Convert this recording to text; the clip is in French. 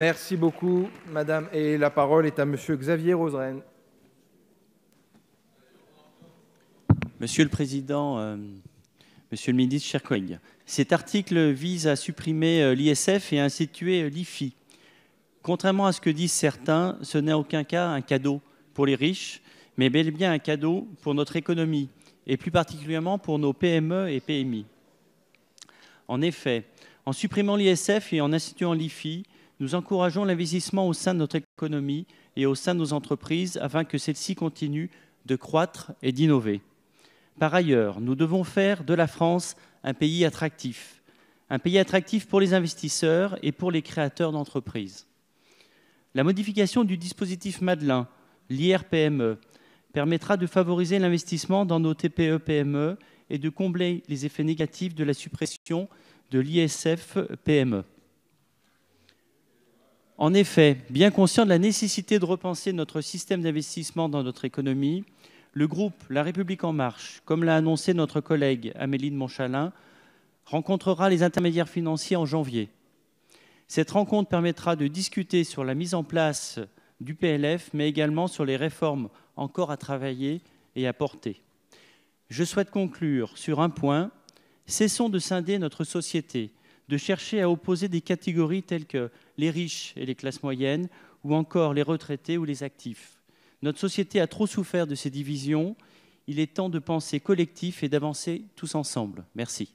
Merci beaucoup, Madame. Et la parole est à Monsieur Xavier Roseren. Monsieur le Président, euh, Monsieur le Ministre, chers collègues, cet article vise à supprimer euh, l'ISF et à instituer euh, l'IFI. Contrairement à ce que disent certains, ce n'est aucun cas un cadeau pour les riches, mais bel et bien un cadeau pour notre économie, et plus particulièrement pour nos PME et PMI. En effet, en supprimant l'ISF et en instituant l'IFI, nous encourageons l'investissement au sein de notre économie et au sein de nos entreprises afin que celles-ci continuent de croître et d'innover. Par ailleurs, nous devons faire de la France un pays attractif, un pays attractif pour les investisseurs et pour les créateurs d'entreprises. La modification du dispositif Madelin, l'IRPME, permettra de favoriser l'investissement dans nos TPE-PME et de combler les effets négatifs de la suppression de l'ISF-PME. En effet, bien conscient de la nécessité de repenser notre système d'investissement dans notre économie, le groupe La République en marche, comme l'a annoncé notre collègue Amélie de Montchalin, rencontrera les intermédiaires financiers en janvier. Cette rencontre permettra de discuter sur la mise en place du PLF, mais également sur les réformes encore à travailler et à porter. Je souhaite conclure sur un point. Cessons de scinder notre société de chercher à opposer des catégories telles que les riches et les classes moyennes, ou encore les retraités ou les actifs. Notre société a trop souffert de ces divisions. Il est temps de penser collectif et d'avancer tous ensemble. Merci.